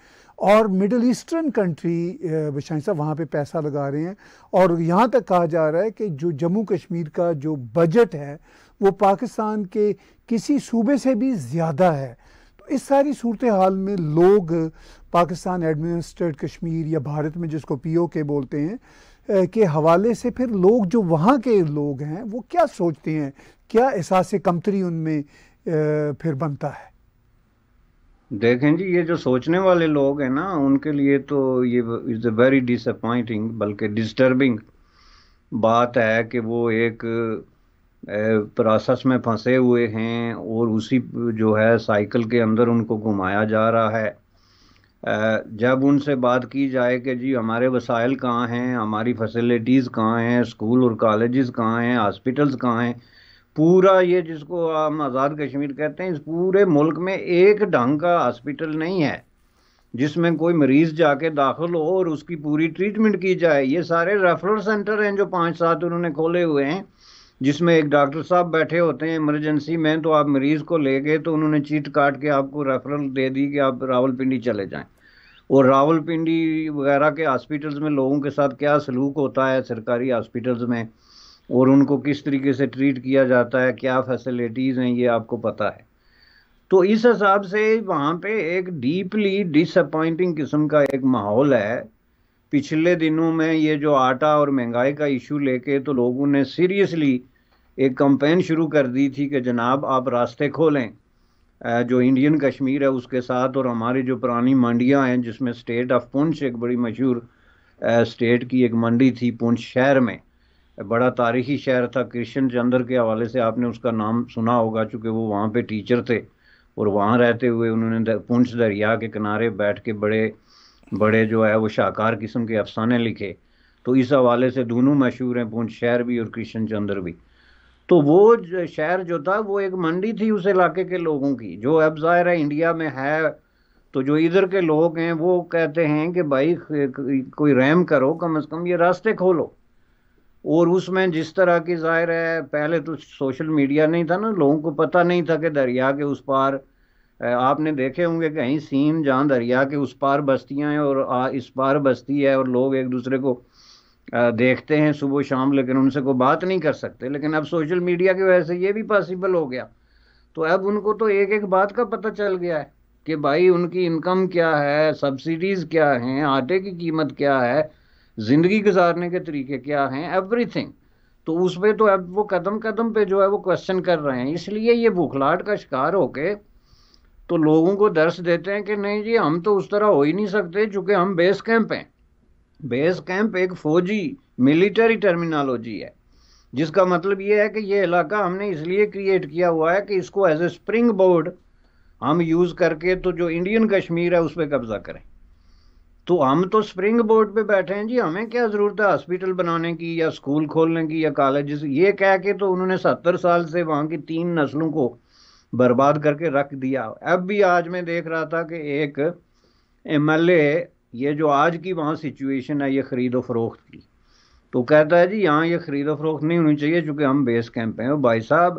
और मिडल ईस्टर्न कंट्री बशाई साहब वहाँ पे पैसा लगा रहे हैं और यहाँ तक कहा जा रहा है कि जो जम्मू कश्मीर का जो बजट है वो पाकिस्तान के किसी सूबे से भी ज़्यादा है तो इस सारी सूरत हाल में लोग पाकिस्तान एडमिनिस्ट्रेट कश्मीर या भारत में जिसको पी ओ के बोलते हैं के हवाले से फिर लोग जो वहाँ के लोग हैं वो क्या सोचते हैं क्या एहसास कमतरी उनमें फिर बनता है देखें जी ये जो सोचने वाले लोग हैं ना उनके लिए तो ये इज़ अ वेरी डिसअपॉइंटिंग बल्कि डिस्टर्बिंग बात है कि वो एक प्रोसेस में फंसे हुए हैं और उसी जो है साइकिल के अंदर उनको घुमाया जा रहा है जब उनसे बात की जाए कि जी हमारे वसाइल कहाँ हैं हमारी फैसिलिटीज़ कहाँ हैं स्कूल और कॉलेजेस कहाँ हैं हॉस्पिटल्स कहाँ हैं पूरा ये जिसको हम आज़ाद कश्मीर कहते हैं इस पूरे मुल्क में एक ढंग का हॉस्पिटल नहीं है जिसमें कोई मरीज़ जाके दाखिल हो और उसकी पूरी ट्रीटमेंट की जाए ये सारे रेफरल सेंटर हैं जो पाँच सात उन्होंने खोले हुए हैं जिसमें एक डॉक्टर साहब बैठे होते हैं इमरजेंसी में तो आप मरीज़ को ले गए तो उन्होंने चीट काट के आपको रेफरल दे दी कि आप रावलपिंडी चले जाएं और रावलपिंडी वगैरह के हॉस्पिटल्स में लोगों के साथ क्या सलूक होता है सरकारी हॉस्पिटल्स में और उनको किस तरीके से ट्रीट किया जाता है क्या फैसिलिटीज़ हैं ये आपको पता है तो इस हिसाब से वहाँ पे एक डीपली डिसअपॉइंटिंग किस्म का एक माहौल है पिछले दिनों में ये जो आटा और महंगाई का इशू लेके तो लोगों ने सीरियसली एक कंपेन शुरू कर दी थी कि जनाब आप रास्ते खोलें जो इंडियन कश्मीर है उसके साथ और हमारी जो पुरानी मंडियाँ हैं जिसमें स्टेट ऑफ पुंछ एक बड़ी मशहूर स्टेट की एक मंडी थी पुंछ शहर में बड़ा तारीखी शहर था कृष्ण चंद्र के हवाले से आपने उसका नाम सुना होगा चूँकि वो वहाँ पे टीचर थे और वहाँ रहते हुए उन्होंने पुंछ दरिया के किनारे बैठ के बड़े बड़े जो है वो शाहकार किस्म के अफसाने लिखे तो इस हवाले से दोनों मशहूर हैं पुंछ शहर भी और कृष्ण चंद्र भी तो वो शहर जो था वो एक मंडी थी उस इलाके के लोगों की जो अब ज़ाहिर है इंडिया में है तो जो इधर के लोग हैं वो कहते हैं कि भाई कोई रैम करो कम से कम ये रास्ते खोलो और उसमें जिस तरह की जाहिर है पहले तो सोशल मीडिया नहीं था ना लोगों को पता नहीं था कि दरिया के उस पार आपने देखे होंगे कहीं सीन जहाँ दरिया के उस पार बस्तियाँ हैं और इस पार बस्ती है और लोग एक दूसरे को देखते हैं सुबह शाम लेकिन उनसे कोई बात नहीं कर सकते लेकिन अब सोशल मीडिया की वजह से ये भी पॉसिबल हो गया तो अब उनको तो एक एक बात का पता चल गया है कि भाई उनकी इनकम क्या है सब्सिडीज़ क्या हैं आटे की कीमत क्या है ज़िंदगी गुजारने के तरीके क्या हैं एवरीथिंग तो उस पर तो अब वो कदम कदम पे जो है वो क्वेश्चन कर रहे हैं इसलिए ये भुखलाट का शिकार होके तो लोगों को दर्श देते हैं कि नहीं जी हम तो उस तरह हो ही नहीं सकते चूंकि हम बेस कैंप हैं बेस कैंप एक फौजी मिलिट्री टर्मिनोलॉजी है जिसका मतलब ये है कि ये इलाका हमने इसलिए क्रिएट किया हुआ है कि इसको एज ए स्प्रिंग बोर्ड हम यूज़ करके तो जो इंडियन कश्मीर है उस पर कब्जा करें तो हम तो स्प्रिंग बोर्ड पे बैठे हैं जी हमें क्या ज़रूरत है हॉस्पिटल बनाने की या स्कूल खोलने की या कॉलेज ये कह के तो उन्होंने सत्तर साल से वहां की तीन नस्लों को बर्बाद करके रख दिया अब भी आज मैं देख रहा था कि एक एम ये जो आज की वहाँ सिचुएशन है ये खरीदो फरोख्त की तो कहता है जी यहाँ ये खरीदो फरोख्त नहीं होनी चाहिए चूँकि हम बेस कैंप हैं और भाई साहब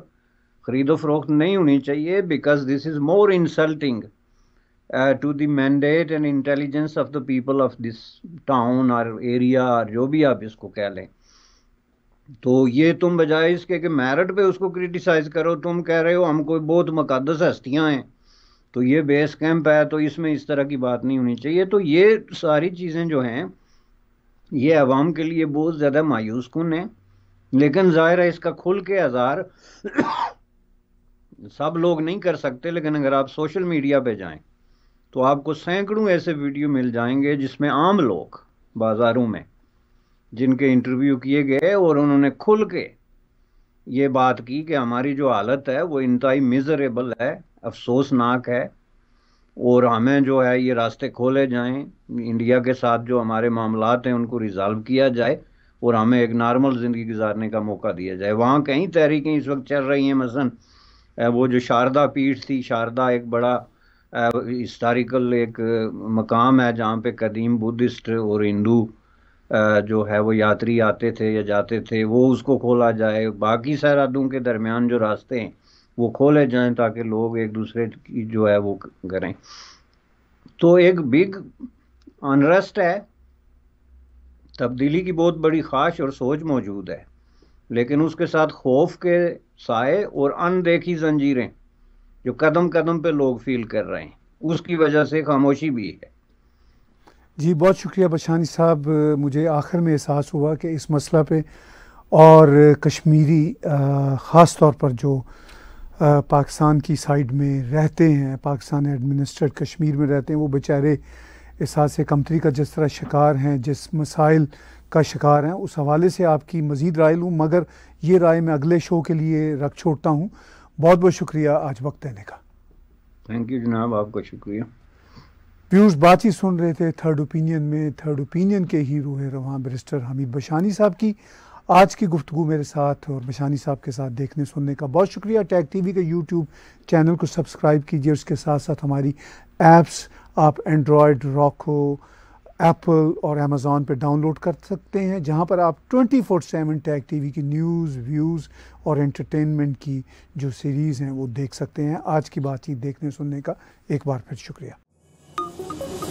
खरीदो फरोख्त नहीं होनी चाहिए because this is more insulting to the mandate and intelligence of the people of this town और एरिया और जो भी आप इसको कह लें तो ये तुम बजाय इसके कि मेरिट पे उसको क्रिटिसाइज़ करो तुम कह रहे हो हम कोई बहुत मुकदस हस्तियाँ हैं तो ये बेस कैंप है तो इसमें इस तरह की बात नहीं होनी चाहिए तो ये सारी चीज़ें जो हैं ये आवाम के लिए बहुत ज़्यादा मायूस कन है लेकिन ज़ाहिर है इसका खुल के आज़ार सब लोग नहीं कर सकते लेकिन अगर आप सोशल मीडिया पे जाएं तो आपको सैकड़ों ऐसे वीडियो मिल जाएंगे जिसमें आम लोग बाज़ारों में जिनके इंटरव्यू किए गए और उन्होंने खुल के ये बात की कि हमारी जो हालत है वो इंतहाई मिज़रेबल है अफसोसनाक है और हमें जो है ये रास्ते खोले जाएं इंडिया के साथ जो हमारे मामला हैं उनको रिज़ाल्व किया जाए और हमें एक नॉर्मल ज़िंदगी गुजारने का मौका दिया जाए वहाँ कई तहरीकें इस वक्त चल रही हैं मसन वो जो शारदा पीठ थी शारदा एक बड़ा हिस्टारिकल एक मकाम है जहाँ पे कदीम बुद्धिस्ट और हिंदू जो है वो यात्री आते थे या जाते थे वो उसको खोला जाए बाकी सरहदों के दरमियान जो रास्ते हैं वो खोले जाएं ताकि लोग एक दूसरे की जो है वो करें तो एक बिग अनरस्ट है तब्दीली की बहुत बड़ी ख्वाहिश और सोच मौजूद है लेकिन उसके साथ खौफ के साए और अनदेखी जंजीरें जो कदम कदम पे लोग फील कर रहे हैं उसकी वजह से खामोशी भी है जी बहुत शुक्रिया बशानी साहब मुझे आखिर में एहसास हुआ कि इस मसला पे और कश्मीरी ख़ास तौर पर जो पाकिस्तान की साइड में रहते हैं पाकिस्तान एडमिनिस्ट्रेट कश्मीर में रहते हैं वो बेचारे इस से कमतरी का जिस तरह शिकार हैं जिस मसाइल का शिकार हैं उस हवाले से आपकी मज़ीद राय लूँ मगर ये राय मैं अगले शो के लिए रख छोड़ता हूँ बहुत बहुत शुक्रिया आज वक्त देने का थैंक यू जनाब आपका शुक्रिया व्यूज़ ही सुन रहे थे थर्ड ओपिनियन में थर्ड ओपिनियन के हीरो है रवान बरिस्टर हमीद बशानी साहब की आज की गुफ्तु मेरे साथ और मशानी साहब के साथ देखने सुनने का बहुत शुक्रिया टैग टीवी के यूट्यूब चैनल को सब्सक्राइब कीजिए उसके साथ साथ हमारी ऐप्स आप एंड्रॉयड रॉको एप्पल और अमेज़ॉन पर डाउनलोड कर सकते हैं जहाँ पर आप twenty four seven tag T V की न्यूज़ व्यूज़ और एंटरटेनमेंट की जो सीरीज़ हैं वो देख सकते हैं आज की बातचीत देखने सुनने का एक बार फिर शुक्रिया